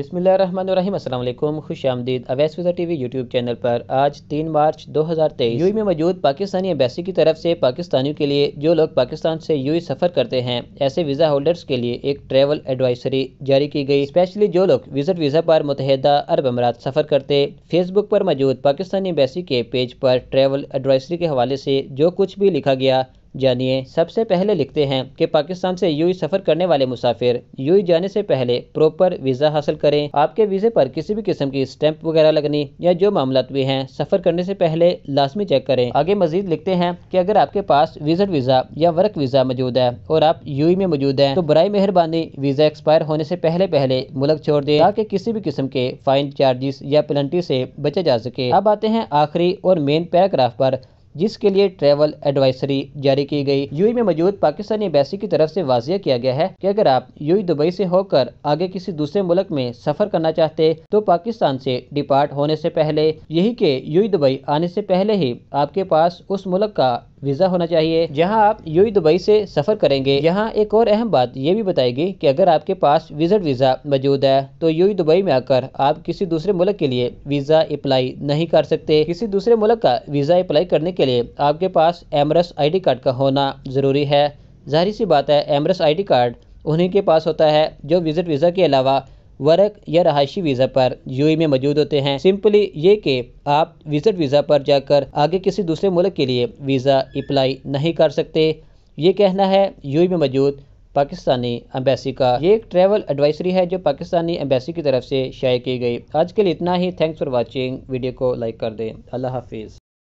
बिसमीम खुश आमदीद Awais visa TV YouTube channel पर आज तीन मार्च दो हज़ार तेईस यू में मौजूद पाकिस्तानी एम्बेसी की तरफ से पाकिस्तानियों के लिए जो लोग पाकिस्तान से यू सफ़र करते हैं ऐसे वीज़ा होल्डर्स के लिए एक ट्रैवल एडवाइसरी जारी की गई स्पेशली जो लोग विजिट वीज़ा पर मुतहदा अरब अमरात सफ़र करते फेसबुक पर मौजूद पाकिस्तानी एम्बेसी के पेज पर ट्रैवल एडवाइसरी के हवाले से जो कुछ भी लिखा गया जानिए सबसे पहले लिखते हैं कि पाकिस्तान से यूई सफर करने वाले मुसाफिर यूई जाने से पहले प्रॉपर वीजा हासिल करें आपके वीजे पर किसी भी किस्म की स्टैंप वगैरह लगनी या जो मामला भी हैं सफर करने से पहले लाजमी चेक करें आगे मजीद लिखते हैं कि अगर आपके पास विजिट वीजा या वर्क वीजा मौजूद है और आप यूई में मौजूद हैं तो बरए मेहरबानी वीजा एक्सपायर होने से पहले पहले मुल्क छोड़ दें ताकि किसी भी किस्म के फाइन चार्जेस या पेनल्टी से बचा जा सके अब आते हैं आखिरी और मेन पैराग्राफ पर जिसके लिए ट्रेवल एडवाइसरी जारी की गई यूई में मौजूद पाकिस्तानी एम्बेसी की तरफ से वाजिया किया गया है कि अगर आप यूई दुबई से होकर आगे किसी दूसरे मुल्क में सफर करना चाहते तो पाकिस्तान से डिपार्ट होने से पहले यही के यूई दुबई आने से पहले ही आपके पास उस मुल्क का वीज़ा होना चाहिए जहां आप यू दुबई से सफ़र करेंगे यहाँ एक और अहम बात यह भी बताएगी कि अगर आपके पास विजिट वीज़ा मौजूद है तो यू दुबई में आकर आप किसी दूसरे मुल्क के लिए वीज़ा अप्लाई नहीं कर सकते किसी दूसरे मुल्क का वीज़ा अप्लाई करने के लिए आपके पास एमरस आई कार्ड का होना ज़रूरी है जाहिर सी बात है एमरस आई कार्ड उन्हीं के पास होता है जो विजिट वीज़ा के अलावा वर्क या रहायशी वीज़ा पर यूएई में मौजूद होते हैं सिंपली ये कि आप विजिट वीज़ा पर जाकर आगे किसी दूसरे मुल्क के लिए वीज़ा अप्लाई नहीं कर सकते ये कहना है यूएई में मौजूद पाकिस्तानी एम्बेसी का ये एक ट्रैवल एडवाइसरी है जो पाकिस्तानी एम्बेसी की तरफ से शाये की गई आज के लिए इतना ही थैंक्स फॉर वॉचिंग वीडियो को लाइक कर दें अल्लाह हाफिज़